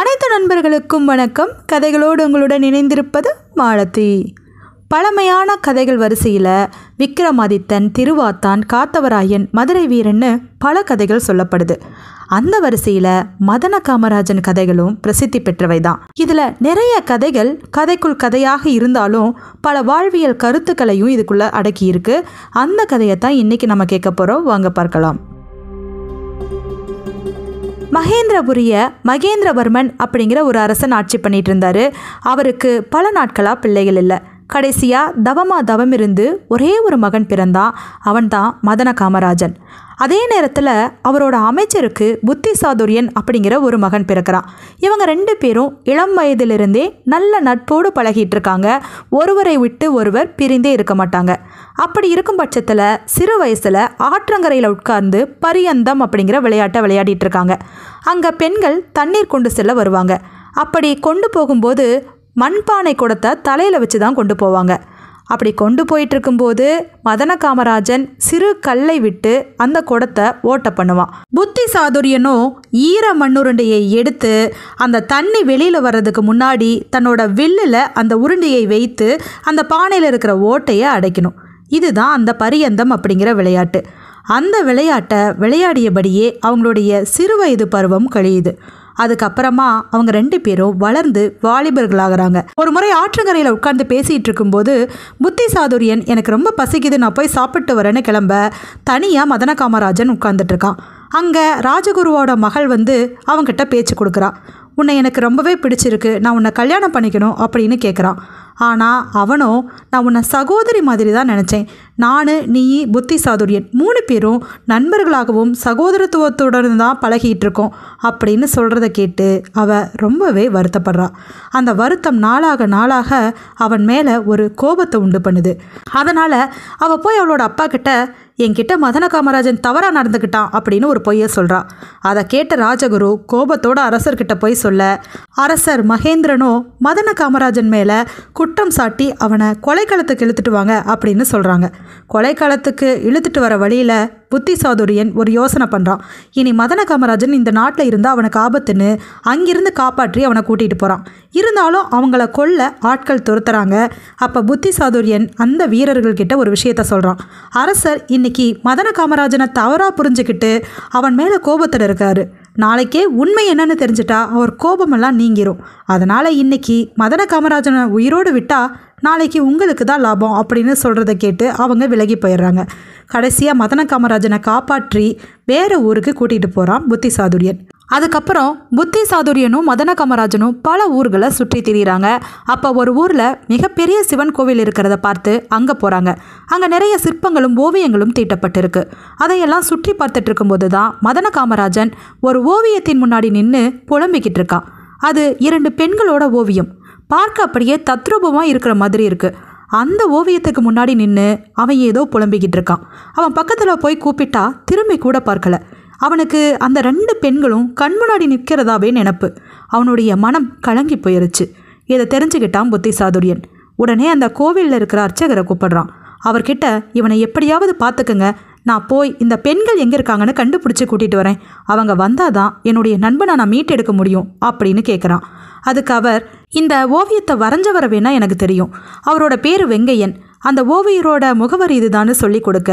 அனைத்து நண்பர்களுக்கும் வணக்கம் கதைகளோடு உங்களுடன் இணைந்திருப்பது மாலதி பழமையான கதைகள் வரிசையில் விக்ரமாதித்தன் திருவாத்தான் காத்தவராயன் மதுரை வீரன்னு பல கதைகள் சொல்லப்படுது அந்த வரிசையில் மதன காமராஜன் கதைகளும் பிரசித்தி பெற்றவை தான் இதில் நிறைய கதைகள் கதைக்குள் கதையாக இருந்தாலும் பல வாழ்வியல் கருத்துக்களையும் இதுக்குள்ளே அடக்கியிருக்கு அந்த கதையை தான் இன்றைக்கி நம்ம கேட்க போகிறோம் வாங்க பார்க்கலாம் மகேந்திரபுரிய மகேந்திரவர்மன் அப்படிங்கிற ஒரு அரசன் ஆட்சி பண்ணிட்டு இருந்தார் அவருக்கு பல நாட்களாக பிள்ளைகள் இல்லை கடைசியாக தவமா தவம் இருந்து ஒரே ஒரு மகன் பிறந்தான் அவன்தான் மதன காமராஜன் அதே நேரத்தில் அவரோட அமைச்சருக்கு புத்தி சாதுரியன் அப்படிங்கிற ஒரு மகன் பிறக்கிறான் இவங்க ரெண்டு பேரும் இளம் வயதிலிருந்தே நல்ல நட்போடு பழகிட்டு இருக்காங்க ஒருவரை விட்டு ஒருவர் பிரிந்தே இருக்க மாட்டாங்க அப்படி இருக்கும் பட்சத்தில் சிறு வயசில் ஆற்றங்கரையில் உட்கார்ந்து பரியந்தம் அப்படிங்கிற விளையாட்டை விளையாடிட்டு இருக்காங்க அங்கே பெண்கள் தண்ணீர் கொண்டு செல்ல வருவாங்க அப்படி கொண்டு போகும்போது மண்பானை குடத்தை தலையில் வச்சு தான் கொண்டு போவாங்க அப்படி கொண்டு போயிட்டு இருக்கும்போது மதன காமராஜன் சிறு கல்லை விட்டு அந்த குடத்தை ஓட்ட பண்ணுவான் புத்தி சாதுரியனும் ஈர மண்ணுருண்டையை எடுத்து அந்த தண்ணி வெளியில் வர்றதுக்கு முன்னாடி தன்னோட வில்லில் அந்த உருண்டையை வைத்து அந்த பானையில் இருக்கிற ஓட்டையை அடைக்கணும் இதுதான் அந்த பரியந்தம் அப்படிங்கிற விளையாட்டு அந்த விளையாட்டை விளையாடியபடியே அவங்களுடைய சிறுவயது பருவம் கழியுது அதுக்கப்புறமா அவங்க ரெண்டு பேரும் வளர்ந்து வாலிபர்களாகிறாங்க ஒரு முறை ஆற்றங்கரையில் உட்கார்ந்து பேசிகிட்டு இருக்கும்போது புத்தி சாதுரியன் எனக்கு ரொம்ப பசிக்குது நான் போய் சாப்பிட்டு வரேன்னு கிளம்ப தனியாக மதன காமராஜன் உட்கார்ந்துட்டுருக்கான் அங்கே ராஜகுருவோட மகள் வந்து அவங்ககிட்ட பேச்சு கொடுக்குறான் உன்னை எனக்கு ரொம்பவே பிடிச்சிருக்கு நான் உன்னை கல்யாணம் பண்ணிக்கணும் அப்படின்னு கேட்குறான் ஆனால் அவனோ நான் உன்னை சகோதரி மாதிரி தான் நினச்சேன் நான் நீ புத்தி சாதுரியன் மூணு பேரும் நண்பர்களாகவும் சகோதரத்துவத்துடன் தான் பழகிட்டு இருக்கோம் அப்படின்னு சொல்கிறத கேட்டு அவள் ரொம்பவே வருத்தப்படுறா அந்த வருத்தம் நாளாக நாளாக அவன் மேலே ஒரு கோபத்தை உண்டு பண்ணுது அதனால் அவள் போய் அவளோட அப்பா கிட்ட என்கிட்ட மதன காமராஜன் தவறாக நடந்துக்கிட்டான் அப்படின்னு ஒரு பொய்யை சொல்கிறா அதை கேட்ட ராஜகுரு கோபத்தோட அரசர்கிட்ட போய் சொல்ல அரசர் மகேந்திரனோ மதன காமராஜன் மேலே குற்றம் சாட்டி அவனை கொலைக்களத்துக்கு இழுத்துட்டு வாங்க அப்படின்னு சொல்கிறாங்க கொலைக்காலத்துக்கு இழுத்துட்டு வர வழியில் புத்தி சாதுரியன் ஒரு யோசனை பண்ணுறான் இனி மதன காமராஜன் இந்த நாட்டில் இருந்து அவனுக்கு ஆபத்துன்னு அங்கிருந்து காப்பாற்றி அவனை கூட்டிகிட்டு போகிறான் இருந்தாலும் அவங்கள கொல்ல ஆட்கள் துரத்துறாங்க அப்போ புத்தி சாதுரியன் அந்த வீரர்கள்கிட்ட ஒரு விஷயத்த சொல்கிறான் அரசர் இன்னைக்கு மதன காமராஜனை தவறாக புரிஞ்சுக்கிட்டு அவன் மேலே கோபத்தில் இருக்காரு நாளைக்கே உண்மை என்னன்னு தெரிஞ்சிட்டா அவர் கோபமெல்லாம் நீங்கிரும் அதனால் இன்னைக்கு மதன காமராஜனை உயிரோடு விட்டால் நாளைக்கு உங்களுக்கு தான் லாபம் அப்படின்னு சொல்கிறத கேட்டு அவங்க விலகி போயிடுறாங்க கடைசியாக மதன காமராஜனை காப்பாற்றி வேறு ஊருக்கு கூட்டிகிட்டு போகிறான் புத்தி சாதுரியன் அதுக்கப்புறம் புத்தி சாதுரியனும் மதன கமராஜனும் பல ஊர்களை சுற்றி திரியிறாங்க அப்போ ஒரு ஊரில் மிகப்பெரிய சிவன் கோவில் இருக்கிறத பார்த்து அங்கே போகிறாங்க அங்கே நிறைய சிற்பங்களும் ஓவியங்களும் தீட்டப்பட்டிருக்கு அதையெல்லாம் சுற்றி பார்த்துட்டு இருக்கும்போது தான் மதன காமராஜன் ஒரு ஓவியத்தின் முன்னாடி நின்று புலம்பிக்கிட்டு இருக்கான் அது இரண்டு பெண்களோட ஓவியம் பார்க்க அப்படியே தத்ரூபமாக இருக்கிற மாதிரி இருக்குது அந்த ஓவியத்துக்கு முன்னாடி நின்று அவன் ஏதோ புலம்பிக்கிட்டு இருக்கான் அவன் பக்கத்தில் போய் கூப்பிட்டா திரும்பி கூட பார்க்கல அவனுக்கு அந்த ரெண்டு பெண்களும் கண் முன்னாடி நிற்கிறதாவே நினப்பு அவனுடைய மனம் கலங்கி போயிருச்சு இதை தெரிஞ்சுக்கிட்டான் புத்தி சாதுரியன் உடனே அந்த கோவிலில் இருக்கிற அர்ச்சகரை கூப்பிடுறான் அவர்கிட்ட இவனை எப்படியாவது பார்த்துக்குங்க நான் போய் இந்த பெண்கள் எங்கே இருக்காங்கன்னு கண்டுபிடிச்சி கூட்டிகிட்டு வரேன் அவங்க வந்தால் தான் என்னுடைய நண்பனை நான் மீட்டெடுக்க முடியும் அப்படின்னு கேட்குறான் அதுக்கு அவர் இந்த ஓவியத்தை வரைஞ்சவரை வேணா எனக்கு தெரியும் அவரோட பேர் வெங்கையன் அந்த ஓவியரோட முகவரி இதுதான்னு சொல்லி கொடுக்க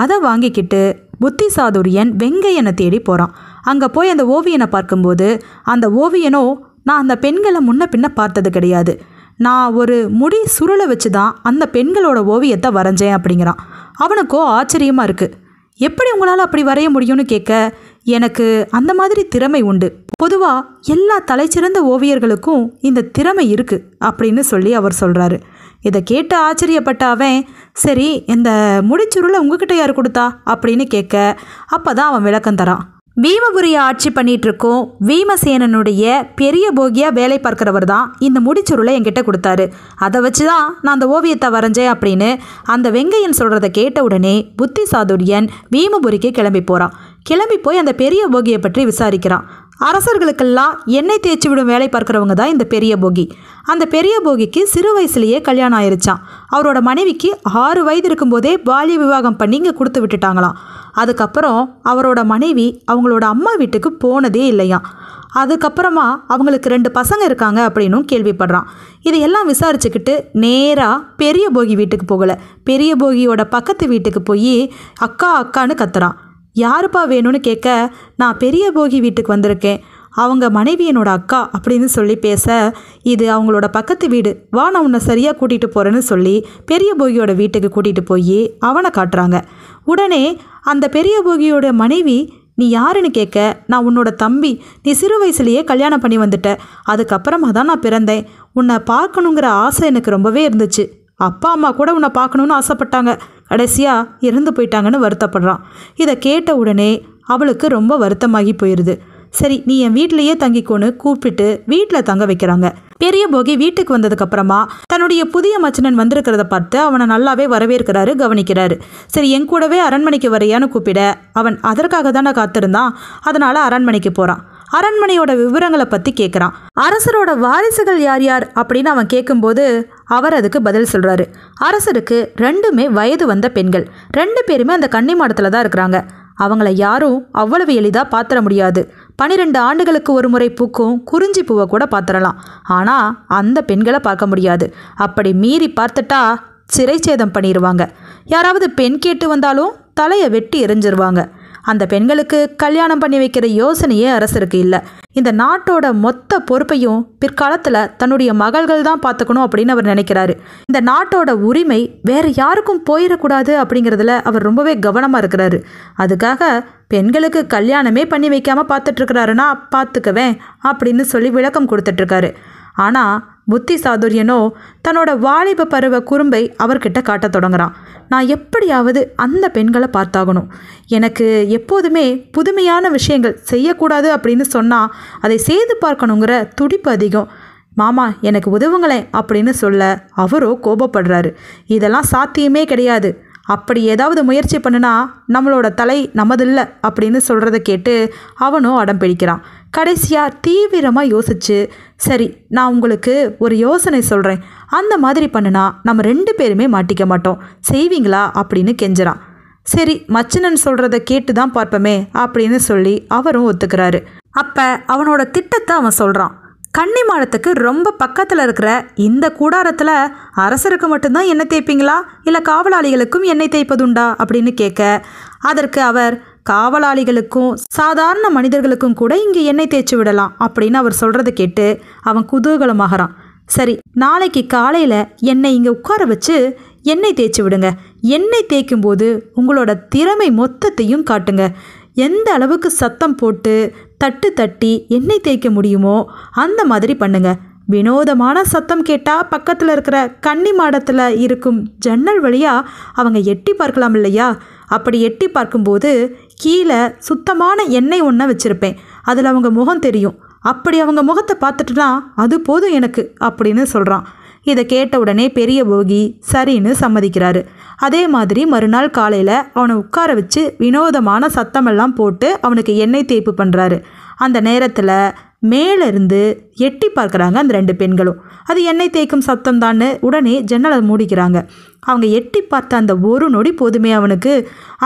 அதை வாங்கிக்கிட்டு புத்தி சாதுரியன் வெங்கையனை தேடி போகிறான் அங்கே போய் அந்த ஓவியனை பார்க்கும்போது அந்த ஓவியனோ நான் அந்த பெண்களை முன்ன பின்ன பார்த்தது கிடையாது நான் ஒரு முடி சுருளை வச்சு தான் அந்த பெண்களோட ஓவியத்தை வரைஞ்சேன் அப்படிங்கிறான் அவனுக்கோ ஆச்சரியமாக இருக்குது எப்படி உங்களால் அப்படி வரைய முடியும்னு கேட்க எனக்கு அந்த மாதிரி திறமை உண்டு பொதுவாக எல்லா தலைச்சிறந்த ஓவியர்களுக்கும் இந்த திறமை இருக்குது அப்படின்னு சொல்லி அவர் சொல்கிறாரு இதை கேட்டு ஆச்சரியப்பட்ட அவன் சரி இந்த முடிச்சுருளை உங்ககிட்ட யார் கொடுத்தா அப்படின்னு கேட்க அப்போ தான் அவன் விளக்கம் தரான் வீமபுரியை ஆட்சி பண்ணிட்டு இருக்கோம் வீமசேனனுடைய பெரிய போகியா வேலை பார்க்கிறவர் தான் இந்த முடிச்சுருளை என்கிட்ட கொடுத்தாரு அதை வச்சு தான் நான் அந்த ஓவியத்தை வரைஞ்சேன் அப்படின்னு அந்த வெங்கையன் சொல்கிறத கேட்ட உடனே புத்தி சாதுரியன் வீமபுரிக்கு கிளம்பி போகிறான் கிளம்பி போய் அந்த பெரிய போகியை பற்றி விசாரிக்கிறான் அரசர்களுக்கெல்லாம் எண்ணெய் தேய்ச்சி விடும் வேலை பார்க்குறவங்க தான் இந்த பெரிய போகி அந்த பெரிய போகிக்கு சிறு வயசுலேயே கல்யாணம் ஆயிருச்சான் அவரோட மனைவிக்கு ஆறு வயது இருக்கும்போதே பாலிய விவாகம் பண்ணி இங்கே கொடுத்து விட்டுட்டாங்களாம் அதுக்கப்புறம் அவரோட மனைவி அவங்களோட அம்மா வீட்டுக்கு போனதே இல்லையாம் அதுக்கப்புறமா அவங்களுக்கு ரெண்டு பசங்க இருக்காங்க அப்படின்னும் கேள்விப்படுறான் இதையெல்லாம் விசாரிச்சுக்கிட்டு நேராக பெரிய போகி வீட்டுக்கு போகலை பெரிய போகியோட பக்கத்து வீட்டுக்கு போய் அக்கா அக்கான்னு கத்துறான் யாருப்பா வேணும்னு கேட்க நான் பெரிய போகி வீட்டுக்கு வந்திருக்கேன் அவங்க மனைவி என்னோட அக்கா அப்படின்னு சொல்லி பேச இது அவங்களோட பக்கத்து வீடு வா நான் உன்னை சரியாக கூட்டிகிட்டு போகிறேன்னு சொல்லி பெரிய போகியோட வீட்டுக்கு கூட்டிகிட்டு போய் அவனை காட்டுறாங்க உடனே அந்த பெரிய போகியோட மனைவி நீ யாருன்னு கேட்க நான் உன்னோட தம்பி நீ சிறு வயசுலேயே கல்யாணம் பண்ணி வந்துட்ட அதுக்கப்புறமா தான் நான் பிறந்தேன் உன்னை பார்க்கணுங்கிற ஆசை எனக்கு ரொம்பவே இருந்துச்சு அப்பா அம்மா கூட உன்னை பார்க்கணுன்னு ஆசைப்பட்டாங்க கடைசியாக இறந்து போயிட்டாங்கன்னு வருத்தப்படுறான் இதை கேட்ட உடனே அவளுக்கு ரொம்ப வருத்தமாகி போயிடுது சரி நீ என் வீட்லேயே தங்கிக்கோன்னு கூப்பிட்டு வீட்டில் தங்க வைக்கிறாங்க பெரிய போகி வீட்டுக்கு வந்ததுக்கப்புறமா தன்னுடைய புதிய மச்சனன் வந்திருக்கிறத பார்த்து அவனை நல்லாவே வரவேற்கிறாரு கவனிக்கிறாரு சரி என் கூடவே அரண்மனைக்கு வரையான்னு கூப்பிட அவன் அதற்காக தானே காத்திருந்தான் அதனால் அரண்மனைக்கு போகிறான் அரண்மனையோட விவரங்களை பற்றி கேட்குறான் அரசரோட வாரிசுகள் யார் யார் அப்படின்னு அவன் கேட்கும்போது அவர் அதுக்கு பதில் சொல்கிறாரு அரசருக்கு ரெண்டுமே வயது வந்த பெண்கள் ரெண்டு பேருமே அந்த கன்னி மாடத்தில் தான் இருக்கிறாங்க அவங்கள யாரும் அவ்வளவு எளிதாக பாத்திர முடியாது பனிரெண்டு ஆண்டுகளுக்கு ஒரு முறை பூக்கும் குறிஞ்சி பூவை கூட பார்த்துடலாம் ஆனால் அந்த பெண்களை பார்க்க முடியாது அப்படி மீறி பார்த்துட்டா சிறைச்சேதம் பண்ணிடுவாங்க யாராவது பெண் கேட்டு வந்தாலும் தலையை வெட்டி எரிஞ்சிருவாங்க அந்த பெண்களுக்கு கல்யாணம் பண்ணி வைக்கிற யோசனையே அரசருக்கு இல்லை இந்த நாட்டோட மொத்த பொறுப்பையும் பிற்காலத்தில் தன்னுடைய மகள்கள் தான் பார்த்துக்கணும் அப்படின்னு அவர் நினைக்கிறாரு இந்த நாட்டோட உரிமை வேற யாருக்கும் போயிடக்கூடாது அப்படிங்கிறதுல அவர் ரொம்பவே கவனமாக இருக்கிறாரு அதுக்காக பெண்களுக்கு கல்யாணமே பண்ணி வைக்காமல் பார்த்துட்ருக்கிறாருன்னா பார்த்துக்குவேன் அப்படின்னு சொல்லி விளக்கம் கொடுத்துட்ருக்காரு ஆனால் புத்தி சாதுரியனோ தன்னோட வாலிப பருவ குறும்பை அவர்கிட்ட காட்ட தொடங்குறான் நான் எப்படியாவது அந்த பெண்களை பார்த்தாகணும் எனக்கு எப்போதுமே புதுமையான விஷயங்கள் செய்யக்கூடாது அப்படின்னு சொன்னால் அதை செய்து பார்க்கணுங்கிற துடிப்பு அதிகம் மாமா எனக்கு உதவுங்களேன் அப்படின்னு சொல்ல அவரோ கோபப்படுறாரு இதெல்லாம் சாத்தியமே கிடையாது அப்படி ஏதாவது முயற்சி பண்ணுனா நம்மளோட தலை நமதில்லை அப்படின்னு சொல்கிறத கேட்டு அவனும் அடம் பிடிக்கிறான் கடைசியாக தீவிரமாக யோசித்து சரி நான் உங்களுக்கு ஒரு யோசனை சொல்கிறேன் அந்த மாதிரி பண்ணுனா நம்ம ரெண்டு பேருமே மாட்டிக்க மாட்டோம் செய்வீங்களா அப்படின்னு கெஞ்சுறான் சரி மச்சனன் சொல்கிறத கேட்டு தான் பார்ப்போமே அப்படின்னு சொல்லி அவரும் ஒத்துக்கிறாரு அப்போ அவனோட திட்டத்தை அவன் சொல்கிறான் கன்னிமாடத்துக்கு ரொம்ப பக்கத்தில் இருக்கிற இந்த கூடாரத்தில் அரசருக்கு மட்டும்தான் எண்ணெய் தேய்ப்பீங்களா இல்லை காவலாளிகளுக்கும் எண்ணெய் தேய்ப்பதுண்டா அப்படின்னு கேட்க அதற்கு அவர் காவலாளிகளுக்கும் சாதாரண மனிதர்களுக்கும் கூட இங்கே எண்ணெய் தேய்ச்சி விடலாம் அப்படின்னு அவர் சொல்கிறத கேட்டு அவன் குதூகலமாகறான் சரி நாளைக்கு காலையில் என்னை இங்கே உட்கார வச்சு எண்ணெய் தேய்ச்சி விடுங்க எண்ணெய் தேய்க்கும் போது உங்களோட திறமை மொத்தத்தையும் காட்டுங்க எந்த அளவுக்கு சத்தம் போட்டு தட்டு தட்டி எண்ணெய் தேய்க்க முடியுமோ அந்த மாதிரி பண்ணுங்க வினோதமான சத்தம் கேட்டால் பக்கத்தில் இருக்கிற கன்னி மாடத்தில் இருக்கும் ஜன்னல் வழியாக அவங்க எட்டி பார்க்கலாம் இல்லையா அப்படி எட்டி பார்க்கும்போது கீழே சுத்தமான எண்ணெய் ஒன்றை வச்சுருப்பேன் அதில் அவங்க முகம் தெரியும் அப்படி அவங்க முகத்தை பார்த்துட்டுனா அது போதும் எனக்கு அப்படின்னு சொல்கிறான் இதை கேட்ட உடனே பெரிய போகி சரின்னு சம்மதிக்கிறாரு அதே மாதிரி மறுநாள் காலையில் அவனை உட்கார வச்சு வினோதமான சத்தமெல்லாம் போட்டு அவனுக்கு எண்ணெய் தேய்ப்பு பண்ணுறாரு அந்த நேரத்தில் மேலேருந்து எட்டி பார்க்குறாங்க அந்த ரெண்டு பெண்களும் அது எண்ணெய் தேய்க்கும் சத்தம் தான் உடனே ஜன்னலை மூடிக்கிறாங்க அவங்க எட்டி பார்த்த அந்த ஒரு நொடி போதுமே அவனுக்கு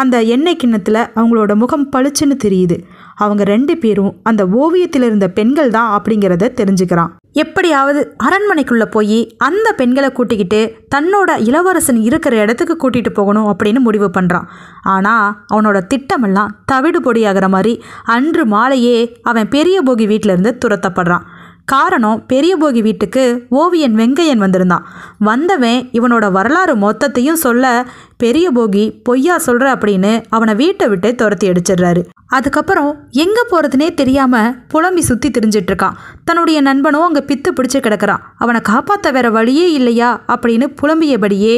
அந்த எண்ணெய் கிண்ணத்தில் அவங்களோட முகம் பளிச்சுன்னு தெரியுது அவங்க ரெண்டு பேரும் அந்த ஓவியத்தில் இருந்த பெண்கள் தான் அப்படிங்கிறத தெரிஞ்சுக்கிறான் எப்படியாவது அரண்மனைக்குள்ளே போய் அந்த பெண்களை கூட்டிக்கிட்டு தன்னோட இளவரசன் இருக்கிற இடத்துக்கு கூட்டிகிட்டு போகணும் அப்படின்னு முடிவு பண்ணுறான் ஆனால் அவனோட திட்டமெல்லாம் தவிடுபொடியாகிற மாதிரி அன்று மாலையே அவன் பெரிய போகி வீட்டிலேருந்து துரத்தப்படுறான் காரணம் பெரிய போகி வீட்டுக்கு ஓவியன் வெங்கையன் வந்திருந்தான் வந்தவன் இவனோட வரலாறு மொத்தத்தையும் சொல்ல பெரிய போகி பொய்யா சொல்கிற அப்படின்னு அவனை வீட்டை விட்டு துரத்தி அடிச்சிடுறாரு அதுக்கப்புறம் எங்கே போகிறதுனே தெரியாமல் புலம்பி சுற்றி திரிஞ்சிட்டு இருக்கான் தன்னுடைய நண்பனும் அங்கே பித்து பிடிச்சி கிடக்கிறான் அவனை காப்பாற்ற வேற வழியே இல்லையா அப்படின்னு புலம்பியபடியே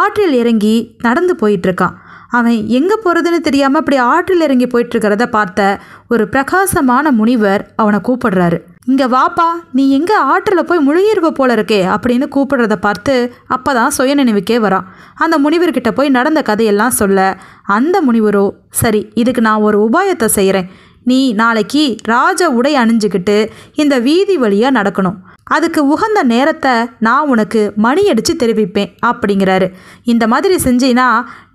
ஆற்றில் இறங்கி நடந்து போயிட்டுருக்கான் அவன் எங்கே போகிறதுன்னு தெரியாமல் அப்படி ஆற்றில் இறங்கி போயிட்டுருக்கிறத பார்த்த ஒரு பிரகாசமான முனிவர் அவனை கூப்பிடுறாரு இங்கே வாப்பா நீ எங்கே ஆற்றில் போய் முழுகிருவ போல இருக்கே அப்படின்னு கூப்பிடுறத பார்த்து அப்போ தான் சுய நினைவுக்கே வரான் அந்த முனிவர்கிட்ட போய் நடந்த கதையெல்லாம் சொல்ல அந்த முனிவரோ சரி இதுக்கு நான் ஒரு உபாயத்தை செய்கிறேன் நீ நாளைக்கு ராஜ உடை அணிஞ்சுக்கிட்டு இந்த வீதி வழியாக நடக்கணும் அதுக்கு உகந்த நேரத்தை நான் உனக்கு மணி அடித்து தெரிவிப்பேன் அப்படிங்கிறாரு இந்த மாதிரி செஞ்சினா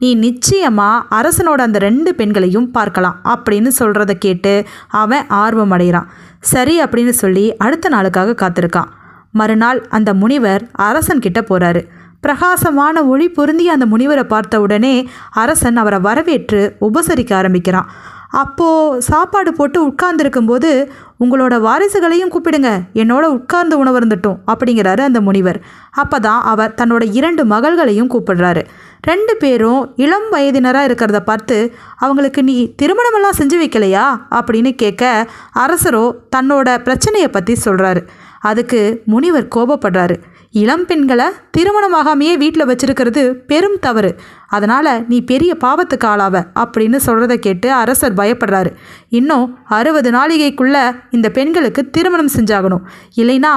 நீ நிச்சயமாக அரசனோட அந்த ரெண்டு பெண்களையும் பார்க்கலாம் அப்படின்னு சொல்கிறத கேட்டு அவன் ஆர்வம் அடைகிறான் சரி அப்படின்னு சொல்லி அடுத்த நாளுக்காக காத்திருக்கான் மறுநாள் அந்த முனிவர் அரசன்கிட்ட போகிறாரு பிரகாசமான ஒளி பொருந்தி அந்த முனிவரை பார்த்த உடனே அரசன் அவரை வரவேற்று உபசரிக்க ஆரம்பிக்கிறான் அப்போது சாப்பாடு போட்டு உட்கார்ந்துருக்கும்போது உங்களோட வாரிசுகளையும் கூப்பிடுங்க என்னோட உட்கார்ந்து உணவருந்துட்டோம் அப்படிங்கிறாரு அந்த முனிவர் அப்போ தான் அவர் தன்னோட இரண்டு மகள்களையும் கூப்பிடுறாரு ரெண்டு பேரும் இளம் வயதினராக இருக்கிறத பார்த்து அவங்களுக்கு நீ திருமணமெல்லாம் செஞ்சு வைக்கலையா அப்படின்னு கேட்க அரசரோ தன்னோட பிரச்சனையை பற்றி சொல்கிறாரு அதுக்கு முனிவர் கோபப்படுறாரு இளம் பெண்களை திருமணமாகாமையே வீட்டில் வச்சிருக்கிறது பெரும் தவறு அதனால் நீ பெரிய பாவத்துக்கு ஆளாவ அப்படின்னு சொல்கிறத கேட்டு அரசர் பயப்படுறாரு இன்னும் அறுபது நாளிகைக்குள்ளே இந்த பெண்களுக்கு திருமணம் செஞ்சாகணும் இல்லைனா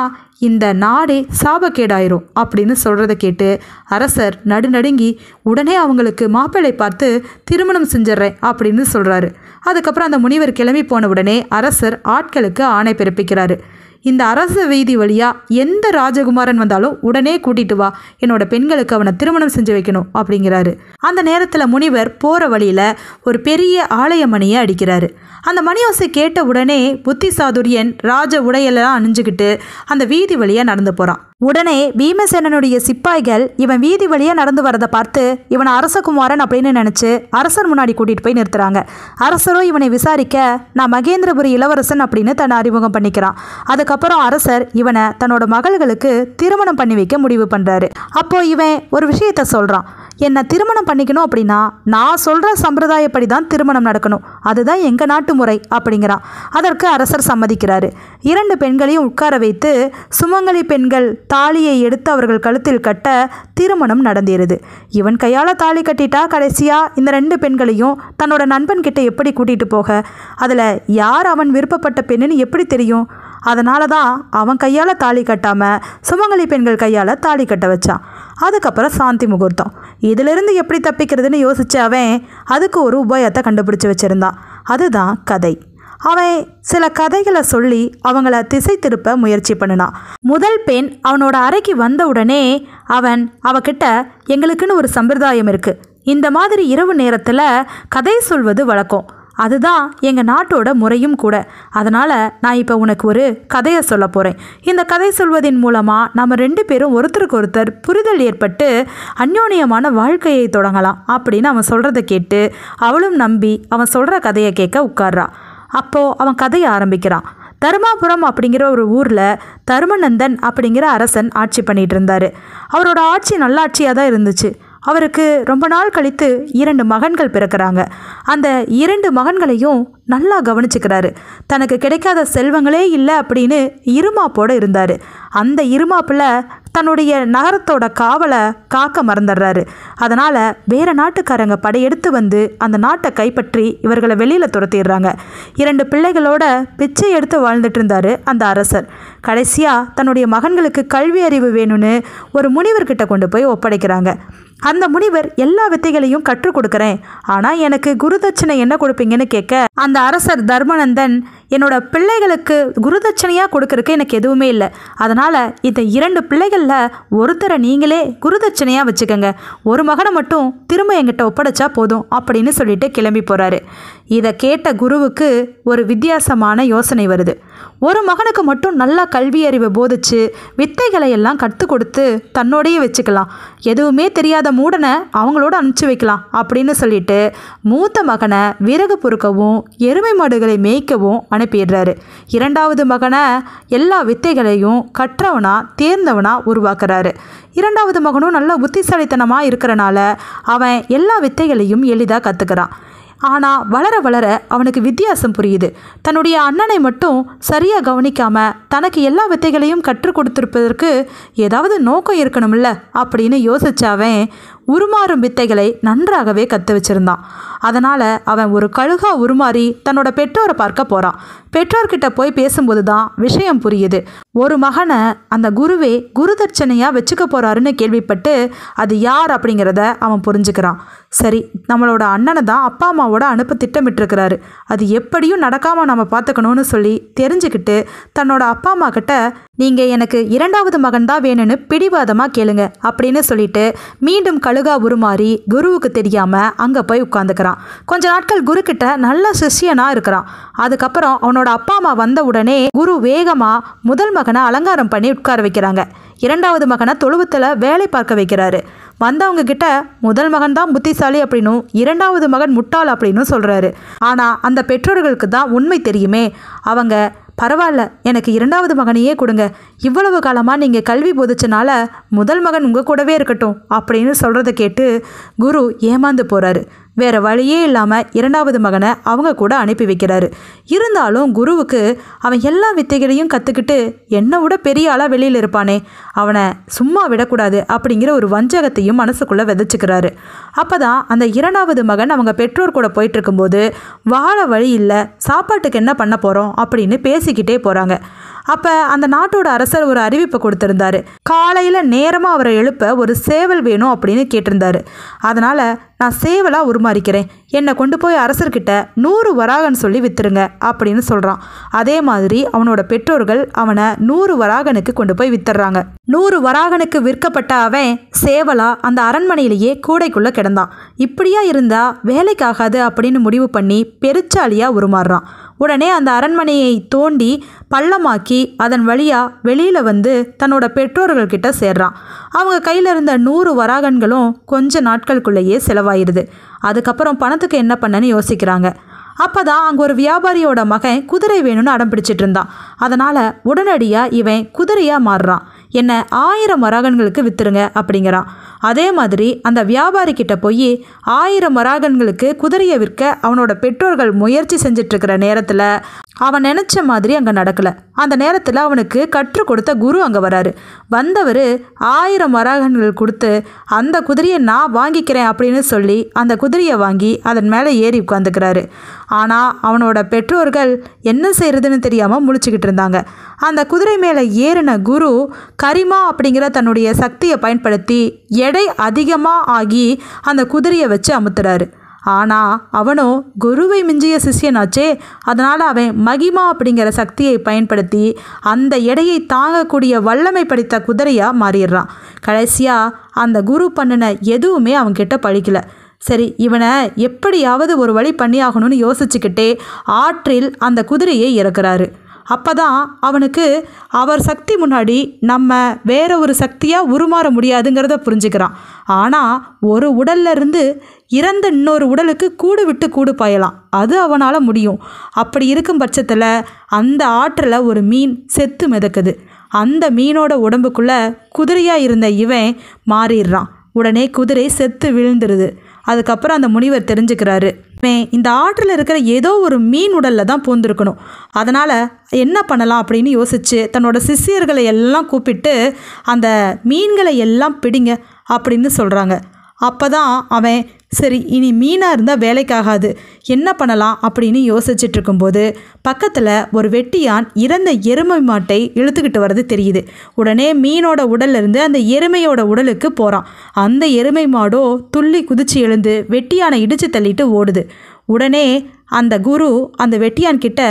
இந்த நாடே சாபக்கேடாயிரும் அப்படின்னு சொல்கிறத கேட்டு அரசர் நடுநடுங்கி உடனே அவங்களுக்கு மாப்பிள்ளை பார்த்து திருமணம் செஞ்சிட்றேன் அப்படின்னு சொல்கிறாரு அதுக்கப்புறம் அந்த முனிவர் கிளம்பி போன உடனே அரசர் ஆட்களுக்கு ஆணை பிறப்பிக்கிறாரு இந்த அரச வீதி வழியாக எந்த ராஜகுமாரன் வந்தாலும் உடனே கூட்டிட்டு வா என்னோட பெண்களுக்கு அவனை திருமணம் செஞ்சு வைக்கணும் அப்படிங்கிறாரு அந்த நேரத்தில் முனிவர் போகிற வழியில் ஒரு பெரிய ஆலய மணியை அடிக்கிறாரு அந்த மணியோசை கேட்ட உடனே புத்தி சாதுரியன் ராஜ உடையெல்லாம் அணிஞ்சுக்கிட்டு அந்த வீதி வழியாக நடந்து போகிறான் உடனே பீமசேனனுடைய சிப்பாய்கள் இவன் வீதி வழியாக நடந்து வரதை பார்த்து இவனை அரசகுமாரன் அப்படின்னு நினச்சி அரசர் முன்னாடி கூட்டிகிட்டு போய் நிறுத்துறாங்க அரசரும் இவனை விசாரிக்க நான் மகேந்திரபுரி இளவரசன் அப்படின்னு தன்னை அறிமுகம் பண்ணிக்கிறான் அதுக்கப்புறம் அரசர் இவனை தன்னோட மகள்களுக்கு திருமணம் பண்ணி வைக்க முடிவு பண்ணுறாரு அப்போது இவன் ஒரு விஷயத்த சொல்கிறான் என்னை திருமணம் பண்ணிக்கணும் அப்படின்னா நான் சொல்கிற சம்பிரதாயப்படி தான் திருமணம் நடக்கணும் அதுதான் எங்கள் நாட்டு முறை அப்படிங்கிறான் அதற்கு அரசர் சம்மதிக்கிறாரு இரண்டு பெண்களையும் உட்கார வைத்து சுமங்கலி பெண்கள் தாலியை எடுத்து அவர்கள் கழுத்தில் கட்ட திருமணம் நடந்தேறுது இவன் கையால் தாலி கட்டிட்டா கடைசியாக இந்த ரெண்டு பெண்களையும் தன்னோட நண்பன்கிட்ட எப்படி கூட்டிகிட்டு போக அதில் யார் அவன் விருப்பப்பட்ட பெண்ணுன்னு எப்படி தெரியும் அதனால தான் அவன் கையால் தாலி கட்டாமல் சுமங்கலி பெண்கள் கையால் தாலி கட்ட வச்சான் அதுக்கப்புறம் சாந்தி முகூர்த்தம் இதிலிருந்து எப்படி தப்பிக்கிறதுன்னு யோசிச்ச அவன் அதுக்கு ஒரு உபாயத்தை கண்டுபிடிச்சி வச்சுருந்தான் அதுதான் கதை அவன் சில கதைகளை சொல்லி அவங்கள திசை திருப்ப முயற்சி பண்ணினான் முதல் பெண் அவனோட அறைக்கு வந்த உடனே அவன் அவகிட்ட எங்களுக்குன்னு ஒரு சம்பிரதாயம் இருக்குது இந்த மாதிரி இரவு நேரத்தில் கதை சொல்வது வழக்கம் அதுதான் எங்கள் நாட்டோட முறையும் கூட அதனால் நான் இப்போ உனக்கு ஒரு கதையை சொல்ல போகிறேன் இந்த கதை சொல்வதன் மூலமாக நம்ம ரெண்டு பேரும் ஒருத்தருக்கு ஒருத்தர் புரிதல் ஏற்பட்டு அந்யோன்யமான வாழ்க்கையை தொடங்கலாம் அப்படின்னு அவன் சொல்கிறத கேட்டு அவளும் நம்பி அவன் சொல்கிற கதையை கேட்க உட்கார்றா அப்போது அவன் கதையை ஆரம்பிக்கிறான் தருமாபுரம் அப்படிங்கிற ஒரு ஊரில் தருமநந்தன் அப்படிங்கிற அரசன் ஆட்சி பண்ணிகிட்டு இருந்தார் அவரோட ஆட்சி நல்லாட்சியாக தான் இருந்துச்சு அவருக்கு ரொம்ப நாள் கழித்து இரண்டு மகன்கள் பிறக்கிறாங்க அந்த இரண்டு மகன்களையும் நல்லா கவனிச்சுக்கிறாரு தனக்கு கிடைக்காத செல்வங்களே இல்லை அப்படின்னு இருமாப்போடு இருந்தார் அந்த இருமாப்பில் தன்னுடைய நகரத்தோட காவலை காக்க மறந்துடுறாரு அதனால் வேறு நாட்டுக்காரங்க படையெடுத்து வந்து அந்த நாட்டை கைப்பற்றி இவர்களை வெளியில் துரத்திடுறாங்க இரண்டு பிள்ளைகளோட பிச்சை எடுத்து வாழ்ந்துட்டு இருந்தார் அந்த அரசர் கடைசியாக தன்னுடைய மகன்களுக்கு கல்வி அறிவு வேணும்னு ஒரு முனிவர்கிட்ட கொண்டு போய் ஒப்படைக்கிறாங்க அந்த முனிவர் எல்லா வித்தைகளையும் கற்றுக் கொடுக்குறேன் ஆனால் எனக்கு குருதட்சணை என்ன கொடுப்பீங்கன்னு கேட்க அந்த அரசர் தர்மநந்தன் என்னோட பிள்ளைகளுக்கு குருதட்சணையாக கொடுக்கறக்கு எனக்கு எதுவுமே இல்லை அதனால் இந்த இரண்டு பிள்ளைகளில் ஒருத்தரை நீங்களே குருதட்சணையாக வச்சுக்கோங்க ஒரு மகனை மட்டும் திரும்ப எங்கிட்ட ஒப்படைச்சா போதும் அப்படின்னு சொல்லிட்டு கிளம்பி போகிறாரு இதை கேட்ட குருவுக்கு ஒரு வித்தியாசமான யோசனை வருது ஒரு மகனுக்கு மட்டும் நல்லா கல்வி அறிவை போதிச்சு வித்தைகளை எல்லாம் கற்றுக் கொடுத்து தன்னோடையே வச்சுக்கலாம் எதுவுமே தெரியாத மூடனை அவங்களோட அனுப்பிச்சி வைக்கலாம் அப்படின்னு சொல்லிட்டு மூத்த மகனை விறகு பொறுக்கவும் எருமை மாடுகளை மேய்க்கவும் அனுப்பிடுறாரு இரண்டாவது மகனை எல்லா வித்தைகளையும் கற்றவனா தேர்ந்தவனா உருவாக்குறாரு இரண்டாவது மகனும் நல்ல புத்திசாலித்தனமாக இருக்கிறனால அவன் எல்லா வித்தைகளையும் எளிதாக கற்றுக்கிறான் ஆனால் வளர வளர அவனுக்கு வித்தியாசம் புரியுது தன்னுடைய அண்ணனை மட்டும் சரியாக கவனிக்காமல் தனக்கு எல்லா வித்தைகளையும் கற்றுக் கொடுத்துருப்பதற்கு ஏதாவது நோக்கம் இருக்கணும்ல அப்படின்னு யோசிச்சாவன் உருமாறும் வித்தைகளை நன்றாகவே கற்று வச்சிருந்தான் அதனால் அவன் ஒரு கழுகா உருமாறி தன்னோட பெற்றோரை பார்க்க போகிறான் பெற்றோர்கிட்ட போய் பேசும்போது தான் விஷயம் புரியுது ஒரு மகனை அந்த குருவே குருதட்சணையாக வச்சுக்க போகிறாருன்னு கேள்விப்பட்டு அது யார் அப்படிங்கிறத அவன் புரிஞ்சுக்கிறான் சரி நம்மளோட அண்ணனை தான் அப்பா அம்மாவோட அனுப்ப திட்டமிட்டுருக்கிறாரு அது எப்படியும் நடக்காமல் நம்ம பார்த்துக்கணும்னு சொல்லி தெரிஞ்சுக்கிட்டு தன்னோட அப்பா அம்மா கிட்ட நீங்கள் எனக்கு இரண்டாவது மகன் தான் வேணும்னு பிடிவாதமாக கேளுங்க அப்படின்னு சொல்லிட்டு மீண்டும் கல் அழுகா உருமாறி குருவுக்கு தெரியாமல் அங்கே போய் உட்காந்துக்கிறான் கொஞ்ச நாட்கள் குரு கிட்ட நல்ல சிஷியனா இருக்கிறான் அதுக்கப்புறம் அவனோட அப்பா அம்மா வந்த உடனே குரு வேகமாக முதல் மகனை அலங்காரம் பண்ணி உட்கார வைக்கிறாங்க இரண்டாவது மகனை தொழுவத்தில் வேலை பார்க்க வைக்கிறாரு வந்தவங்க கிட்ட முதல் மகன் தான் புத்திசாலி அப்படின்னும் இரண்டாவது மகன் முட்டாள் அப்படின்னு சொல்கிறாரு ஆனால் அந்த பெற்றோர்களுக்கு தான் உண்மை தெரியுமே அவங்க பரவாயில்ல எனக்கு இரண்டாவது மகனையே கொடுங்க இவ்வளவு காலமாக நீங்கள் கல்வி போதிச்சனால முதல் மகன் உங்கள் கூடவே இருக்கட்டும் அப்படின்னு சொல்கிறத கேட்டு குரு ஏமாந்து போகிறாரு வேறு வழியே இல்லாமல் இரண்டாவது மகனை அவங்க கூட அனுப்பி வைக்கிறாரு இருந்தாலும் குருவுக்கு அவன் எல்லா வித்தைகளையும் கற்றுக்கிட்டு என்னை விட பெரிய ஆளாக வெளியில் இருப்பானே அவனை சும்மா விடக்கூடாது அப்படிங்கிற ஒரு வஞ்சகத்தையும் மனசுக்குள்ளே விதைச்சிக்கிறாரு அப்போ தான் அந்த இரண்டாவது மகன் அவங்க பெற்றோர் கூட போயிட்டு இருக்கும்போது வாழ வழி இல்லை சாப்பாட்டுக்கு என்ன பண்ண போகிறோம் அப்படின்னு பேசிக்கிட்டே போகிறாங்க அப்போ அந்த நாட்டோட அரசர் ஒரு அறிவிப்பை கொடுத்துருந்தாரு காலையில் நேரமாக அவரை எழுப்ப ஒரு சேவல் வேணும் அப்படின்னு கேட்டிருந்தாரு அதனால் நான் சேவலாக உருமாறிக்கிறேன் என்னை கொண்டு போய் அரசர்கிட்ட நூறு வராகன் சொல்லி வித்துருங்க அப்படின்னு சொல்கிறான் அதே மாதிரி அவனோட பெற்றோர்கள் அவனை நூறு வராகனுக்கு கொண்டு போய் வித்துடுறாங்க நூறு வராகனுக்கு விற்கப்பட்ட அவன் சேவலா அந்த அரண்மனையிலேயே கூடைக்குள்ளே கிடந்தான் இப்படியா இருந்தால் வேலைக்காகாது அப்படின்னு முடிவு பண்ணி பெருச்சாலியாக உருமாறுறான் உடனே அந்த அரண்மனையை தோண்டி பள்ளமாக்கி அதன் வழியாக வெளியில் வந்து தன்னோட பெற்றோர்கள்கிட்ட சேர்றான் அவங்க கையில் இருந்த நூறு வராகன்களும் கொஞ்ச நாட்களுக்குள்ளேயே செலவாயிடுது அதுக்கப்புறம் பணத்துக்கு என்ன பண்ணன்னு யோசிக்கிறாங்க அப்போ தான் அங்கே ஒரு வியாபாரியோட மகன் குதிரை வேணும்னு அடம் பிடிச்சிட்டு இருந்தான் அதனால் உடனடியாக இவன் குதிரையாக மாறுறான் என்னை ஆயிரம் மராகன்களுக்கு விற்றுருங்க அப்படிங்கிறான் அதே மாதிரி அந்த வியாபாரி கிட்ட போய் ஆயிரம் மராகன்களுக்கு குதிரையை விற்க அவனோட பெற்றோர்கள் முயற்சி செஞ்சிட்ருக்கிற நேரத்தில் அவன் நினச்ச மாதிரி அங்கே நடக்கலை அந்த நேரத்தில் அவனுக்கு கற்றுக் கொடுத்த குரு அங்கே வராரு வந்தவர் ஆயிரம் மராகன்கள் கொடுத்து அந்த குதிரையை நான் வாங்கிக்கிறேன் அப்படின்னு சொல்லி அந்த குதிரையை வாங்கி அதன் மேலே ஏறி உட்காந்துக்கிறாரு ஆனால் அவனோட பெற்றோர்கள் என்ன செய்கிறதுன்னு தெரியாமல் முடிச்சுக்கிட்டு இருந்தாங்க அந்த குதிரை மேலே ஏறின குரு கரிமா அப்படிங்கிற தன்னுடைய சக்தியை பயன்படுத்தி எடை எடை அதிகமாக ஆகி அந்த குதிரையை வச்சு அமுத்துறாரு ஆனால் அவனும் குருவை மிஞ்சிய சிஷ்யனாச்சே அதனால் அவன் மகிமா அப்படிங்கிற சக்தியை பயன்படுத்தி அந்த எடையை தாங்கக்கூடிய வல்லமை படித்த குதிரையாக மாறிடுறான் கடைசியாக அந்த குரு பண்ணின எதுவுமே அவன்கிட்ட பழிக்கல சரி இவனை எப்படியாவது ஒரு வழி பண்ணியாகணும்னு யோசிச்சுக்கிட்டே ஆற்றில் அந்த குதிரையை இறக்குறாரு அப்போ தான் அவனுக்கு அவர் சக்தி முன்னாடி நம்ம வேற ஒரு சக்தியாக உருமாற முடியாதுங்கிறத புரிஞ்சுக்கிறான் ஆனால் ஒரு உடல்ல இருந்து இறந்த இன்னொரு உடலுக்கு கூடு விட்டு கூடு பாயலாம் அது அவனால் முடியும் அப்படி இருக்கும் பட்சத்தில் அந்த ஆற்றில் ஒரு மீன் செத்து மிதக்குது அந்த மீனோட உடம்புக்குள்ளே குதிரையாக இருந்த இவன் மாறிடுறான் உடனே குதிரை செத்து விழுந்துருது அதுக்கப்புறம் அந்த முனிவர் தெரிஞ்சுக்கிறாரு மே இந்த ஆற்றில் இருக்கிற ஏதோ ஒரு மீன் உடலில் தான் பூந்திருக்கணும் அதனால் என்ன பண்ணலாம் அப்படின்னு யோசித்து தன்னோட சிஷியர்களை எல்லாம் கூப்பிட்டு அந்த மீன்களை எல்லாம் பிடிங்க அப்படின்னு சொல்கிறாங்க அப்போ தான் அவன் சரி இனி மீனாக இருந்தால் வேலைக்காகாது என்ன பண்ணலாம் அப்படின்னு யோசிச்சுட்டு இருக்கும்போது பக்கத்தில் ஒரு வெட்டியான் இறந்த எருமை மாட்டை இழுத்துக்கிட்டு வர்றது தெரியுது உடனே மீனோட உடல்லிருந்து அந்த எருமையோட உடலுக்கு போகிறான் அந்த எருமை மாடோ துள்ளி குதிச்சு எழுந்து வெட்டியானை இடித்து தள்ளிட்டு ஓடுது உடனே அந்த குரு அந்த வெட்டியான்கிட்ட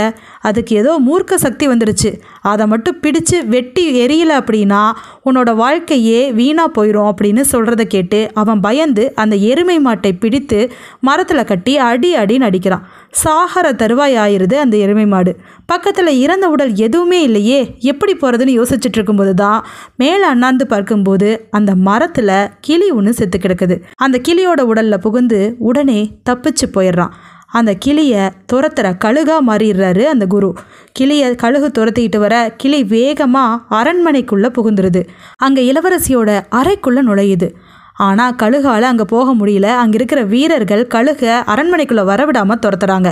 அதுக்கு ஏதோ மூர்க்க சக்தி வந்துடுச்சு அதை மட்டும் பிடிச்சு வெட்டி எரியலை அப்படின்னா உன்னோட வாழ்க்கையே வீணாக போயிடும் அப்படின்னு சொல்கிறத கேட்டு அவன் பயந்து அந்த எருமை மாட்டை பிடித்து மரத்தில் கட்டி அடி அடின்னு அடிக்கிறான் சாகர தருவாய் ஆயிடுது அந்த எருமை மாடு பக்கத்தில் இறந்த உடல் எதுவுமே இல்லையே எப்படி போகிறதுன்னு யோசிச்சுட்டு இருக்கும்போது தான் மேலே அண்ணாந்து பார்க்கும்போது அந்த மரத்தில் கிளி ஒன்று செத்து கிடக்குது அந்த கிளியோட உடலில் புகுந்து உடனே தப்பிச்சு போயிடுறான் அந்த கிளியை துரத்துற கழுகா மாறிடுறாரு அந்த குரு கிளியை கழுகு துரத்திக்கிட்டு வர கிளி வேகமாக அரண்மனைக்குள்ளே புகுந்துருது அங்கே இளவரசியோட அறைக்குள்ளே நுழையுது ஆனால் கழுகால் அங்கே போக முடியல அங்கே இருக்கிற வீரர்கள் கழுகை அரண்மனைக்குள்ளே வரவிடாமல் துரத்துறாங்க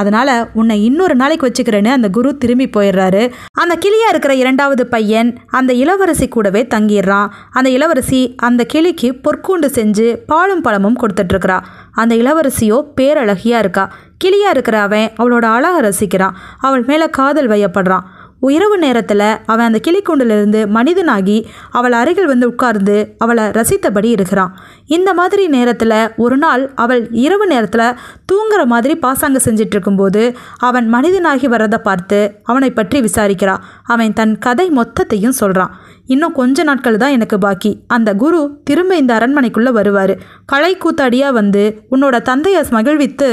அதனால் உன்னை இன்னொரு நாளைக்கு வச்சுக்கிறேன்னு அந்த குரு திரும்பி போயிடுறாரு அந்த கிளியாக இருக்கிற இரண்டாவது பையன் அந்த இளவரசி கூடவே தங்கிடுறான் அந்த இளவரசி அந்த கிளிக்கு பொற்கூண்டு செஞ்சு பாலும் பழமும் கொடுத்துட்ருக்குறா அந்த இளவரசியோ பேரழகியாக இருக்கா கிளியாக இருக்கிற அவன் அவளோட அழகை ரசிக்கிறான் அவள் மேலே காதல் வையப்படுறான் இரவு நேரத்தில் அவன் அந்த கிளிக்கூண்டிலிருந்து மனிதனாகி அவள் அருகில் வந்து உட்கார்ந்து அவளை ரசித்தபடி இருக்கிறான் இந்த மாதிரி நேரத்தில் ஒரு நாள் அவள் இரவு நேரத்தில் தூங்குற மாதிரி பாசாங்க செஞ்சிட்டு இருக்கும்போது அவன் மனிதனாகி வர்றதை பார்த்து அவனை பற்றி விசாரிக்கிறான் அவன் தன் கதை மொத்தத்தையும் சொல்கிறான் இன்னும் கொஞ்ச நாட்கள் தான் எனக்கு பாக்கி அந்த குரு திரும்ப இந்த அரண்மனைக்குள்ளே வருவார் களை கூத்தாடியாக வந்து உன்னோட தந்தையை மகிழ்வித்து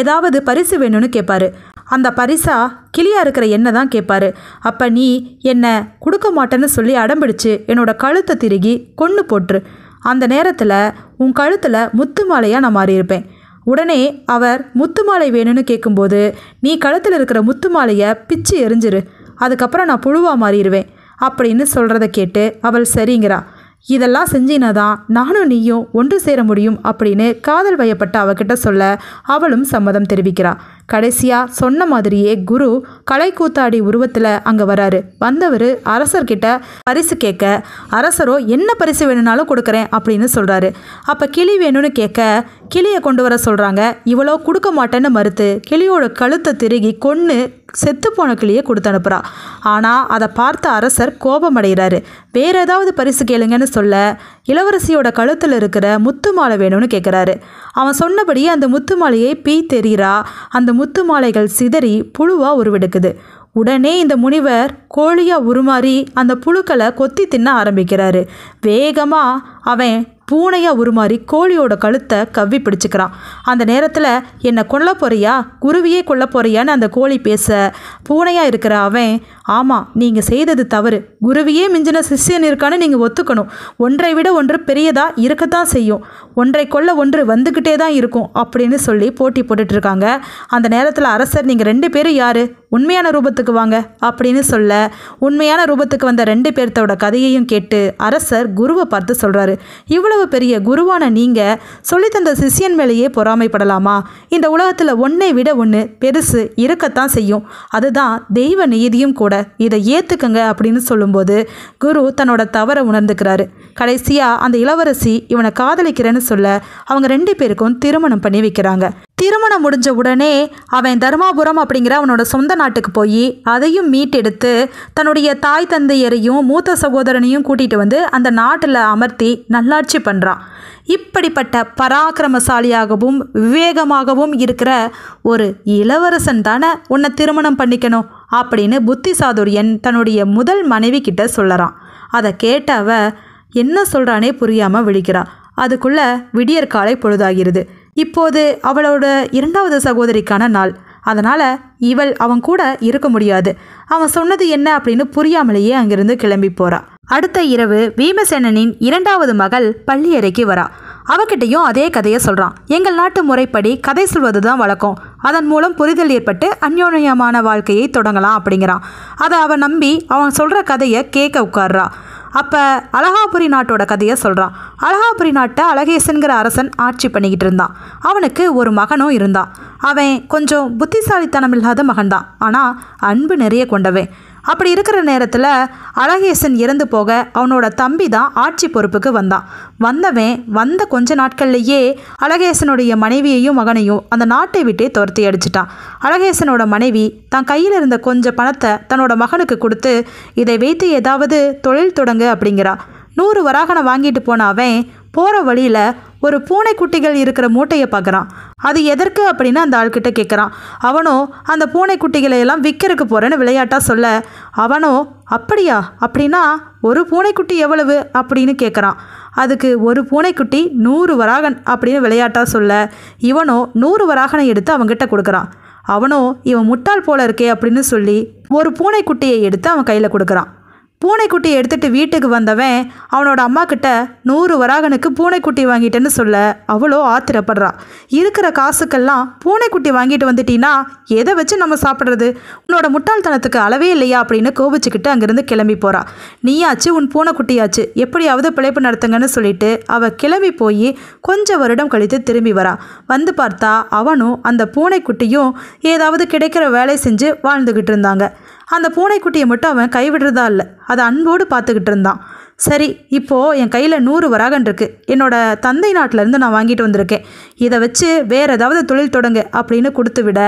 ஏதாவது பரிசு வேணும்னு கேட்பாரு அந்த பரிசா கிளியாக இருக்கிற என்ன தான் கேட்பாரு அப்போ நீ என்னை கொடுக்க மாட்டேன்னு சொல்லி அடம்பிடிச்சு என்னோட கழுத்தை திருகி கொன்று போட்டுரு அந்த நேரத்தில் உன் கழுத்தில் முத்து மாலையாக நான் மாறியிருப்பேன் உடனே அவர் முத்து மாலை வேணும்னு கேட்கும்போது நீ கழுத்தில் இருக்கிற முத்து மாலையை பிச்சு எரிஞ்சிரு அதுக்கப்புறம் நான் புழுவாக மாறிடுவேன் அப்படின்னு சொல்கிறத கேட்டு அவள் சரிங்கிறா இதெல்லாம் செஞ்சினா தான் நானும் நீயும் ஒன்று சேர முடியும் அப்படின்னு காதல் வயப்பட்ட அவகிட்ட சொல்ல அவளும் சம்மதம் தெரிவிக்கிறா கடைசியாக சொன்ன மாதிரியே குரு கலைக்கூத்தாடி உருவத்தில் அங்கே வராரு வந்தவர் அரசர்கிட்ட பரிசு கேட்க அரசரோ என்ன பரிசு வேணும்னாலும் கொடுக்குறேன் அப்படின்னு சொல்கிறாரு அப்போ கிளி வேணும்னு கேட்க கிளியை கொண்டு வர சொல்கிறாங்க இவ்வளோ கொடுக்க மாட்டேன்னு மறுத்து கிளியோட கழுத்தை திருகி கொன்று போன கிளியை கொடுத்து அனுப்புகிறா ஆனால் அதை பார்த்த அரசர் கோபமடைகிறாரு வேறு ஏதாவது பரிசு கேளுங்கன்னு சொல்ல இளவரசியோட கழுத்தில் இருக்கிற முத்து மாலை வேணும்னு கேட்குறாரு அவன் சொன்னபடியே அந்த முத்து மாலையை பீ தெரிகிறா அந்த முத்து மாலைகள் சிதறி புழுவாக உருவெடுக்குது உடனே இந்த முனிவர் கோழியாக உருமாறி அந்த புழுக்களை கொத்தி தின்ன ஆரம்பிக்கிறாரு வேகமாக அவன் பூனையாக உருமாறி கோழியோட கழுத்தை கவ்வி பிடிச்சிக்கிறான் அந்த நேரத்தில் என்னை கொல்ல போறியா குருவியே கொல்ல போறியான்னு அந்த கோழி பேச பூனையாக இருக்கிற அவன் ஆமாம் நீங்கள் செய்தது தவறு குருவியே மிஞ்சின சிஷியன் இருக்கான்னு நீங்கள் ஒத்துக்கணும் ஒன்றை விட ஒன்று பெரியதாக இருக்கத்தான் செய்யும் ஒன்றை கொல்ல ஒன்று வந்துக்கிட்டே தான் இருக்கும் அப்படின்னு சொல்லி போட்டி போட்டுட்ருக்காங்க அந்த நேரத்தில் அரசர் நீங்கள் ரெண்டு பேரும் யார் உண்மையான ரூபத்துக்கு வாங்க அப்படின்னு சொல்ல உண்மையான ரூபத்துக்கு வந்த ரெண்டு பேர்த்தோட கதையையும் கேட்டு அரசர் குருவை பார்த்து சொல்கிறாரு இவ்வளவு இவ்வளவு பெரிய குருவான நீங்கள் சொல்லித்தந்த சிஷியன் மேலேயே பொறாமைப்படலாமா இந்த உலகத்தில் ஒன்னை விட ஒன்று பெருசு இருக்கத்தான் செய்யும் அதுதான் தெய்வ நீதியும் கூட இதை ஏற்றுக்கங்க அப்படின்னு சொல்லும்போது குரு தன்னோட தவறை உணர்ந்துக்கிறாரு கடைசியாக அந்த இளவரசி இவனை காதலிக்கிறேன்னு சொல்ல அவங்க ரெண்டு பேருக்கும் திருமணம் பண்ணி வைக்கிறாங்க திருமணம் முடிஞ்ச உடனே அவன் தருமாபுரம் அப்படிங்கிற அவனோட சொந்த நாட்டுக்கு போய் அதையும் மீட்டெடுத்து தன்னுடைய தாய் தந்தையரையும் மூத்த சகோதரனையும் கூட்டிகிட்டு வந்து அந்த நாட்டில் அமர்த்தி நல்லாட்சி பண்ணுறான் இப்படிப்பட்ட பராக்கிரமசாலியாகவும் விவேகமாகவும் இருக்கிற ஒரு இளவரசன் தானே உன்னை திருமணம் பண்ணிக்கணும் அப்படின்னு புத்தி சாதுரியன் தன்னுடைய முதல் மனைவி கிட்ட சொல்லுறான் அதை கேட்ட அவ என்ன சொல்கிறானே புரியாமல் விழிக்கிறான் அதுக்குள்ளே விடியற்காலை பொழுதாகிறது இப்போது அவளோட இரண்டாவது சகோதரிக்கான நாள் அதனால் இவள் அவன் கூட இருக்க முடியாது அவன் சொன்னது என்ன அப்படின்னு புரியாமலேயே அங்கிருந்து கிளம்பி போறா அடுத்த இரவு வீமசேனனின் இரண்டாவது மகள் பள்ளி அறைக்கு வரா அவகிட்டையும் அதே கதையை சொல்கிறான் எங்கள் நாட்டு முறைப்படி கதை சொல்வது தான் வழக்கம் அதன் மூலம் புரிதல் ஏற்பட்டு அந்யோன்யமான வாழ்க்கையை தொடங்கலாம் அப்படிங்கிறான் அதை அவன் நம்பி அவன் சொல்கிற கதையை கேட்க உட்கார்றா அப்போ அழகாபுரி நாட்டோட கதையை சொல்கிறான் அழகாபுரி நாட்டை அழகேசன்கிற அரசன் ஆட்சி பண்ணிக்கிட்டு இருந்தான் அவனுக்கு ஒரு மகனும் இருந்தான் அவன் கொஞ்சம் புத்திசாலித்தனம் இல்லாத மகன்தான் ஆனால் அன்பு நிறைய கொண்டவன் அப்படி இருக்கிற நேரத்தில் அழகேசன் இறந்து போக அவனோட தம்பி தான் ஆட்சி பொறுப்புக்கு வந்தான் வந்தவன் வந்த கொஞ்ச நாட்கள்லேயே அழகேசனுடைய மனைவியையும் மகனையும் அந்த நாட்டை விட்டே துரத்தி அடிச்சிட்டான் அழகேசனோட மனைவி தான் கையில் இருந்த கொஞ்சம் பணத்தை தன்னோட மகனுக்கு கொடுத்து இதை வைத்து ஏதாவது தொழில் தொடங்கு அப்படிங்கிறா நூறு வராகனை வாங்கிட்டு போன அவன் போகிற வழியில் ஒரு பூனைக்குட்டிகள் இருக்கிற மூட்டையை பார்க்குறான் அது எதற்கு அப்படின்னு அந்த ஆள்கிட்ட கேட்குறான் அவனோ அந்த பூனைக்குட்டிகளை எல்லாம் விற்கிறதுக்கு போகிறேன்னு விளையாட்டாக சொல்ல அவனோ அப்படியா அப்படின்னா ஒரு பூனைக்குட்டி எவ்வளவு அப்படின்னு கேட்குறான் அதுக்கு ஒரு பூனைக்குட்டி நூறு வராகன் அப்படின்னு விளையாட்டாக சொல்ல இவனோ நூறு வராகனை எடுத்து அவங்ககிட்ட கொடுக்குறான் அவனோ இவன் முட்டாள் போல இருக்கே அப்படின்னு சொல்லி ஒரு பூனைக்குட்டியை எடுத்து அவன் கையில் கொடுக்குறான் பூனைக்குட்டி எடுத்துட்டு வீட்டுக்கு வந்தவன் அவனோட அம்மா கிட்ட நூறு வராகனுக்கு பூனைக்குட்டி வாங்கிட்டேன்னு சொல்ல அவ்வளோ ஆத்திரப்படுறான் இருக்கிற காசுக்கெல்லாம் பூனைக்குட்டி வாங்கிட்டு வந்துட்டீன்னா எதை வச்சு நம்ம சாப்பிட்றது உன்னோட முட்டாள்தனத்துக்கு அளவே இல்லையா அப்படின்னு கோபிச்சுக்கிட்டு அங்கேருந்து கிளம்பி போகிறான் நீயாச்சு உன் பூனைக்குட்டியாச்சு எப்படியாவது பிழைப்பு நடத்துங்கன்னு சொல்லிட்டு அவள் கிளம்பி போய் கொஞ்சம் வருடம் கழித்து திரும்பி வரான் வந்து பார்த்தா அவனும் அந்த பூனைக்குட்டியும் ஏதாவது கிடைக்கிற வேலை செஞ்சு வாழ்ந்துக்கிட்டு இருந்தாங்க அந்த பூனைக்குட்டியை மட்டும் அவன் கைவிடுறதா இல்லை அதை அன்போடு பார்த்துக்கிட்டு இருந்தான் சரி இப்போது என் கையில் நூறு வராகன் இருக்குது என்னோடய தந்தை நாட்டிலேருந்து நான் வாங்கிட்டு வந்திருக்கேன் இதை வச்சு வேறு ஏதாவது தொழில் தொடங்க அப்படின்னு கொடுத்து விட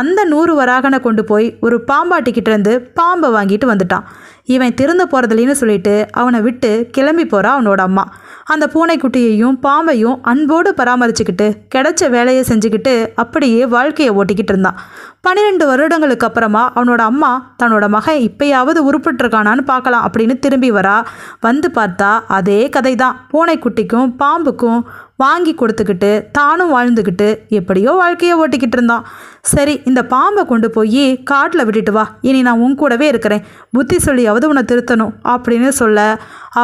அந்த நூறு வராகனை கொண்டு போய் ஒரு பாம்பாட்டிக்கிட்டேருந்து பாம்பை வாங்கிட்டு வந்துட்டான் இவன் திறந்து போகிறதில்லைன்னு சொல்லிட்டு அவனை விட்டு கிளம்பி போகிறான் அவனோட அம்மா அந்த பூனைக்குட்டியையும் பாம்பையும் அன்போடு பராமரிச்சுக்கிட்டு கிடைச்ச வேலையை செஞ்சுக்கிட்டு அப்படியே வாழ்க்கையை ஓட்டிக்கிட்டு இருந்தான் பன்னிரெண்டு வருடங்களுக்கு அப்புறமா அவனோட அம்மா தன்னோட மகன் இப்பயாவது உருப்பிட்டுருக்கானான்னு பார்க்கலாம் அப்படின்னு திரும்பி வரா வந்து பார்த்தா அதே கதை தான் பூனைக்குட்டிக்கும் பாம்புக்கும் வாங்கி கொடுத்துக்கிட்டு தானும் வாழ்ந்துக்கிட்டு எப்படியோ வாழ்க்கையை ஓட்டிக்கிட்டு இருந்தான் சரி இந்த பாம்பை கொண்டு போய் காட்டில் விட்டுட்டு வா இனி நான் உன் கூடவே இருக்கிறேன் புத்தி சொல்லியாவது உன்னை திருத்தணும் அப்படின்னு சொல்ல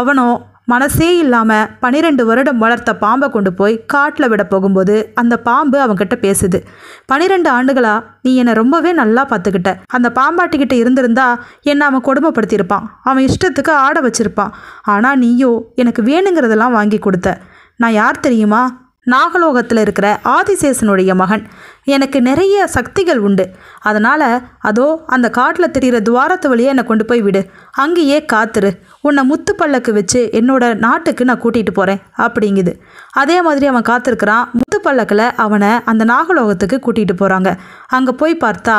அவனும் மனசே இல்லாமல் பனிரெண்டு வருடம் வளர்த்த பாம்பை கொண்டு போய் காட்டில் விட போகும்போது அந்த பாம்பு அவங்கிட்ட பேசுது பனிரெண்டு ஆண்டுகளா நீ என்னை ரொம்பவே நல்லா பார்த்துக்கிட்ட அந்த பாம்பாட்டிக்கிட்ட இருந்திருந்தா என்னை அவன் கொடுமைப்படுத்தியிருப்பான் அவன் இஷ்டத்துக்கு ஆட வச்சிருப்பான் ஆனால் நீயோ எனக்கு வேணுங்கிறதெல்லாம் வாங்கி கொடுத்த நான் யார் தெரியுமா நாகலோகத்தில் இருக்கிற ஆதிசேஷனுடைய மகன் எனக்கு நிறைய சக்திகள் உண்டு அதனால் அதோ அந்த காட்டில் தெரிகிற துவாரத்து வழியே என்னை கொண்டு போய் விடு அங்கேயே காத்துரு உன்னை முத்து பல்லக்கு வச்சு என்னோட நாட்டுக்கு நான் கூட்டிகிட்டு போகிறேன் அப்படிங்குது அதே மாதிரி அவன் காத்திருக்கிறான் முத்து பல்லக்கில் அவனை அந்த நாகலோகத்துக்கு கூட்டிகிட்டு போகிறாங்க அங்கே போய் பார்த்தா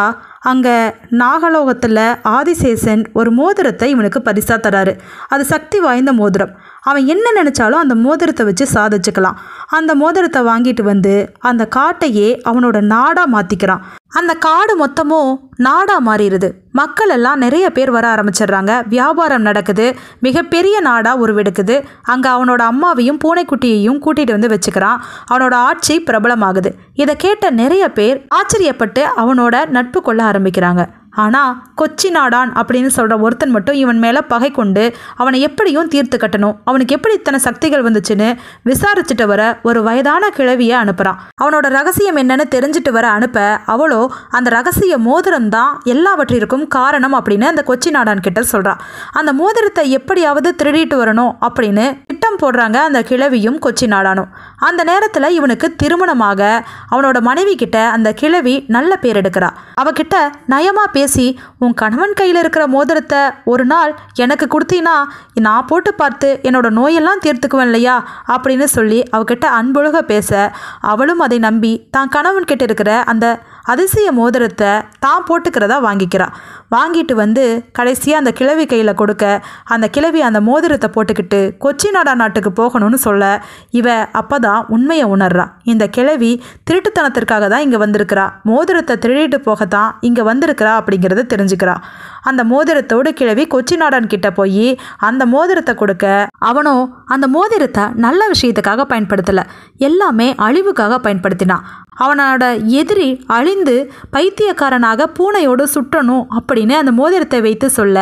அங்கே நாகலோகத்தில் ஆதிசேஷன் ஒரு மோதிரத்தை இவனுக்கு பரிசாக தராரு அது சக்தி வாய்ந்த மோதிரம் அவன் என்ன நினச்சாலும் அந்த மோதிரத்தை வச்சு சாதிச்சுக்கலாம் அந்த மோதிரத்தை வாங்கிட்டு வந்து அந்த காட்டையே அவனோட நாடாக மாற்றிக்கிறான் அந்த காடு மொத்தமும் நாடாக மாறிடுது மக்கள் எல்லாம் நிறைய பேர் வர ஆரம்பிச்சிடுறாங்க வியாபாரம் நடக்குது மிகப்பெரிய நாடாக உருவெடுக்குது அங்கே அவனோட அம்மாவையும் பூனைக்குட்டியையும் கூட்டிகிட்டு வந்து வச்சுக்கிறான் அவனோட ஆட்சி பிரபலமாகுது இதை கேட்ட நிறைய பேர் ஆச்சரியப்பட்டு அவனோட நட்பு கொள்ள ஆரம்பிக்கிறாங்க ஆனால் கொச்சி நாடான் அப்படின்னு சொல்கிற ஒருத்தன் மட்டும் இவன் மேலே பகை கொண்டு அவனை எப்படியும் தீர்த்து கட்டணும் அவனுக்கு எப்படி இத்தனை சக்திகள் வந்துச்சுன்னு விசாரிச்சுட்டு வர ஒரு வயதான கிழவியை அனுப்புகிறான் அவனோட ரகசியம் என்னன்னு தெரிஞ்சுட்டு வர அனுப்ப அவளோ அந்த ரகசிய மோதிரம் தான் எல்லாவற்றிற்கும் காரணம் அப்படின்னு அந்த கொச்சி நாடான் கிட்ட சொல்கிறான் அந்த மோதிரத்தை எப்படியாவது திருடிட்டு வரணும் அப்படின்னு திட்டம் போடுறாங்க அந்த கிழவியும் கொச்சி நாடானும் அந்த நேரத்தில் இவனுக்கு திருமணமாக அவனோட மனைவி கிட்ட அந்த கிழவி நல்ல பேர் எடுக்கிறான் அவகிட்ட நயமாக பேர் பேசி உன் கணவன் கையில் இருக்கிற மோதிரத்தை ஒரு நாள் எனக்கு கொடுத்தீங்கன்னா நான் போட்டு பார்த்து என்னோட நோயெல்லாம் தீர்த்துக்குவேன் இல்லையா அப்படின்னு சொல்லி அவகிட்ட அன்பொழுக பேச அவளும் அதை நம்பி தான் கணவன் கிட்டே இருக்கிற அந்த அதிசய மோதிரத்தை தான் போட்டுக்கிறதா வாங்கிக்கிறான் வாங்கிட்டு வந்து கடைசியாக அந்த கிழவி கையில் கொடுக்க அந்த கிழவி அந்த மோதிரத்தை போட்டுக்கிட்டு கொச்சி நாடா நாட்டுக்கு போகணும்னு சொல்ல இவ அப்போ தான் உண்மையை உணர்றான் இந்த கிழவி திருட்டுத்தனத்திற்காக தான் இங்கே வந்திருக்கிறா மோதிரத்தை திருடிட்டு போகத்தான் இங்கே வந்திருக்கிறா அப்படிங்கிறத தெரிஞ்சுக்கிறா அந்த மோதிரத்தோடு கிழவி கொச்சி நாடான்கிட்ட போய் அந்த மோதிரத்தை கொடுக்க அவனோ அந்த மோதிரத்தை நல்ல விஷயத்துக்காக பயன்படுத்தலை எல்லாமே அழிவுக்காக பயன்படுத்தினான் அவனோட எதிரி அழிந்து பைத்தியக்காரனாக பூனையோடு சுட்டணும் அப்படின்னு அந்த மோதிரத்தை வைத்து சொல்ல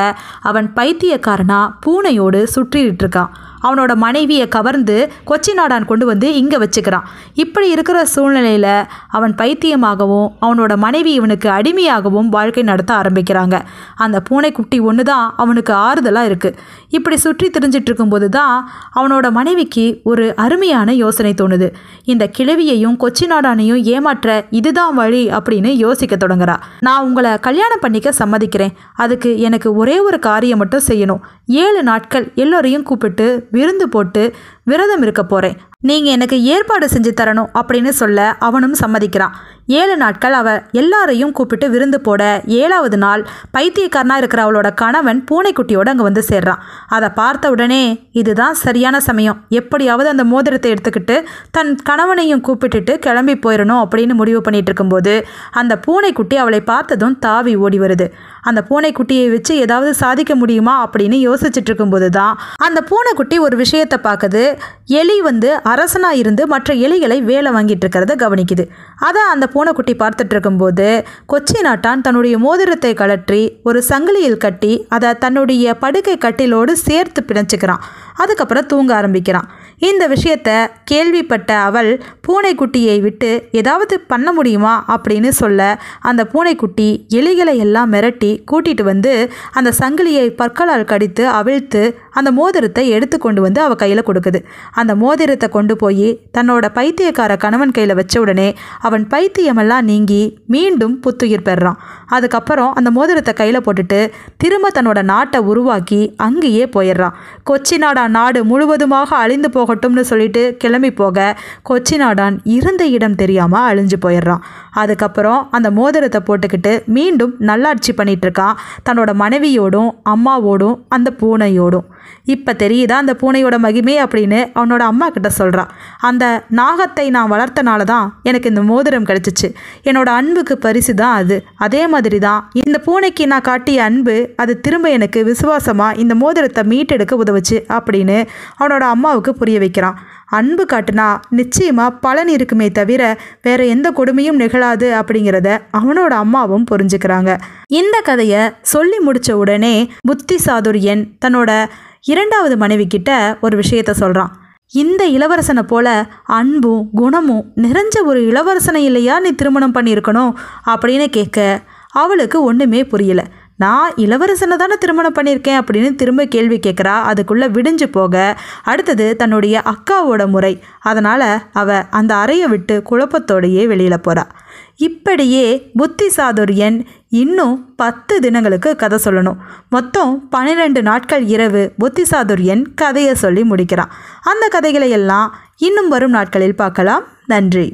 அவன் பைத்தியக்காரனாக பூனையோடு சுற்றிட்டு இருக்கான் அவனோட மனைவியை கவர்ந்து கொச்சி நாடான் கொண்டு வந்து இங்கே வச்சுக்கிறான் இப்படி இருக்கிற சூழ்நிலையில் அவன் பைத்தியமாகவும் அவனோட மனைவி இவனுக்கு அடிமையாகவும் வாழ்க்கை நடத்த ஆரம்பிக்கிறாங்க அந்த பூனைக்குட்டி ஒன்று தான் அவனுக்கு ஆறுதலாக இருக்குது இப்படி சுற்றி திரிஞ்சிட்டு இருக்கும்போது தான் அவனோட மனைவிக்கு ஒரு அருமையான யோசனை தோணுது இந்த கிழவியையும் கொச்சி நாடானையும் ஏமாற்ற இதுதான் வழி அப்படின்னு யோசிக்க தொடங்குறா நான் உங்களை கல்யாணம் பண்ணிக்க சம்மதிக்கிறேன் அதுக்கு எனக்கு ஒரே ஒரு காரியம் மட்டும் செய்யணும் ஏழு நாட்கள் எல்லோரையும் கூப்பிட்டு விருந்து போட்டு விரதம் இருக்க போகிறேன் நீங்கள் எனக்கு ஏற்பாடு செஞ்சு தரணும் அப்படின்னு சொல்ல அவனும் சம்மதிக்கிறான் ஏழு நாட்கள் அவ எல்லாரையும் கூப்பிட்டு விருந்து போட ஏழாவது நாள் பைத்தியக்காரனாக இருக்கிற அவளோட கணவன் பூனைக்குட்டியோடு அங்கே வந்து சேர்றான் அதை பார்த்த உடனே இதுதான் சரியான சமயம் எப்படியாவது அந்த மோதிரத்தை எடுத்துக்கிட்டு தன் கணவனையும் கூப்பிட்டுட்டு கிளம்பி போயிடணும் அப்படின்னு முடிவு பண்ணிட்டு இருக்கும்போது அந்த பூனைக்குட்டி அவளை பார்த்ததும் தாவி ஓடி வருது அந்த பூனைக்குட்டியை வச்சு ஏதாவது சாதிக்க முடியுமா அப்படின்னு யோசிச்சுட்டு இருக்கும்போது தான் அந்த பூனைக்குட்டி ஒரு விஷயத்தை பார்க்குது எலி வந்து அரசனாக இருந்து மற்ற எலிகளை வேலை வாங்கிட்டு இருக்கிறத கவனிக்குது அதை அந்த பூனைக்குட்டி பார்த்துட்டு இருக்கும்போது கொச்சி நாட்டான் தன்னுடைய மோதிரத்தை கழற்றி ஒரு சங்கிலியில் கட்டி அதை தன்னுடைய படுக்கை கட்டிலோடு சேர்த்து பிணைச்சிக்கிறான் அதுக்கப்புறம் தூங்க ஆரம்பிக்கிறான் இந்த விஷயத்த கேள்விப்பட்ட அவள் பூனைக்குட்டியை விட்டு ஏதாவது பண்ண முடியுமா அப்படின்னு சொல்ல அந்த பூனைக்குட்டி எலிகளை எல்லாம் மிரட்டி கூட்டிகிட்டு வந்து அந்த சங்கிலியை பற்களால் கடித்து அவிழ்த்து அந்த மோதிரத்தை எடுத்து கொண்டு வந்து அவள் கையில் கொடுக்குது அந்த மோதிரத்தை கொண்டு போய் தன்னோட பைத்தியக்கார கணவன் கையில் வச்ச உடனே அவன் பைத்தியமெல்லாம் நீங்கி மீண்டும் புத்துயிர் பெறான் அதுக்கப்புறம் அந்த மோதிரத்தை கையில் போட்டுட்டு திரும்ப தன்னோட நாட்டை உருவாக்கி அங்கேயே போயிடுறான் கொச்சி நாடான் நாடு முழுவதுமாக அழிந்து போகட்டும்னு சொல்லிட்டு கிளம்பி போக கொச்சி நாடான் இருந்த இடம் தெரியாமல் அழிஞ்சு போயிடுறான் அதுக்கப்புறம் அந்த மோதிரத்தை போட்டுக்கிட்டு மீண்டும் நல்லாட்சி பண்ணிகிட்ருக்கான் தன்னோட மனைவியோடும் அம்மாவோடும் அந்த பூனையோடும் இப்போ தெரியுதா அந்த பூனையோட மகிமை அப்படின்னு அவனோட அம்மா கிட்ட சொல்கிறான் அந்த நாகத்தை நான் வளர்த்தனால தான் எனக்கு இந்த மோதிரம் கிடச்சிச்சு என்னோட அன்புக்கு பரிசு தான் அது அதே மாதிரி தான் இந்த பூனைக்கு நான் காட்டிய அன்பு அது திரும்ப எனக்கு விசுவாசமாக இந்த மோதிரத்தை மீட்டெடுக்க உதவுச்சு அப்படின்னு அவனோட அம்மாவுக்கு புரிய வைக்கிறான் அன்பு காட்டுனா நிச்சயமாக பலன் இருக்குமே தவிர வேற எந்த கொடுமையும் நிகழாது அப்படிங்கிறத அவனோட அம்மாவும் புரிஞ்சுக்கிறாங்க இந்த கதையை சொல்லி முடித்த உடனே புத்தி சாதுரியன் தன்னோட இரண்டாவது மனைவி கிட்ட ஒரு விஷயத்த சொல்கிறான் இந்த இளவரசனை போல அன்பும் குணமும் நிறைஞ்ச ஒரு இளவரசனை இல்லையா நீ திருமணம் பண்ணியிருக்கணும் அப்படின்னு கேட்க அவளுக்கு ஒன்றுமே புரியல நான் இளவரசனை தானே திருமணம் பண்ணியிருக்கேன் அப்படின்னு திரும்ப கேள்வி கேட்குறா அதுக்குள்ளே விடிஞ்சு போக அடுத்தது தன்னுடைய அக்காவோட முறை அதனால் அவள் அந்த அறையை விட்டு குழப்பத்தோடையே வெளியில் போகிறாள் இப்படியே புத்தி சாதுரியன் இன்னும் பத்து தினங்களுக்கு கதை சொல்லணும் மொத்தம் பன்னிரெண்டு நாட்கள் இரவு புத்தி சாதுரியன் கதையை சொல்லி முடிக்கிறான் அந்த கதைகளை எல்லாம் இன்னும் வரும் நாட்களில் பார்க்கலாம் நன்றி